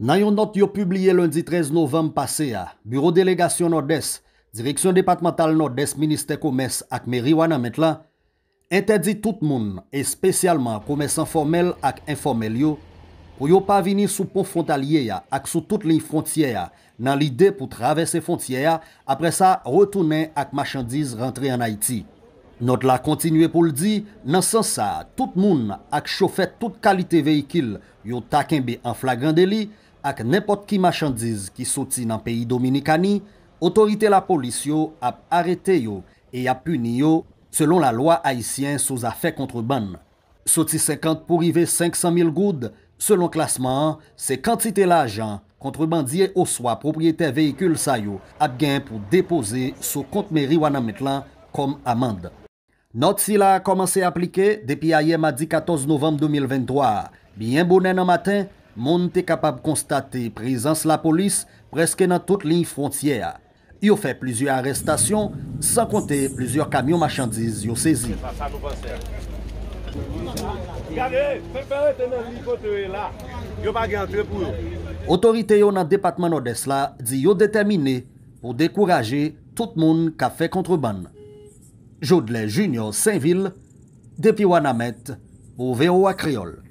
Nan yon not yo publie lundi 13 novem pase ya, Bureau Delegasyon Nord-Est, Direksyon Departemental Nord-Est, Ministè Komès ak Meriwana met lan, entedi tout moun, espécialman, komès informel ak informel yo, pou yo pavini sou pon frontalye ya, ak sou tout lin frontye ya, nan l'ide pou travesse frontye ya, apre sa, retounen ak machandise rentre an Haiti. Not la kontinue pou l'di, nan san sa, tout moun ak chofè tout kalite veyikil yo takenbe an flagran deli, ak nèpot ki machandiz ki soti nan peyi Dominikani, otorite la polis yo ap arete yo e ap puni yo selon la loa haisyen souza fe kontreban. Soti 50 pou rive 500 mil goud, selon klasman, se kantite la ajan kontrebandye oswa propryete vehikul sayo ap gen pou depose sou kontmeri wana metlan kom amande. Not si la a komanse aplike depi a yem a di 14 novem 2023. Bien bonen an maten, Moun te kapab konstate prizans la polis preske nan tout lin fontye a. Yo fe plizu arrestasyon san konte plizu kamyon machandiz yo sezi. E Otorite yo nan depatman o desla di yo detemine pou dekouraje tout moun ka fe kontreban. Jodle Junior, Saint-Ville, Depi Wanamet, Ouvehoa, Kriol.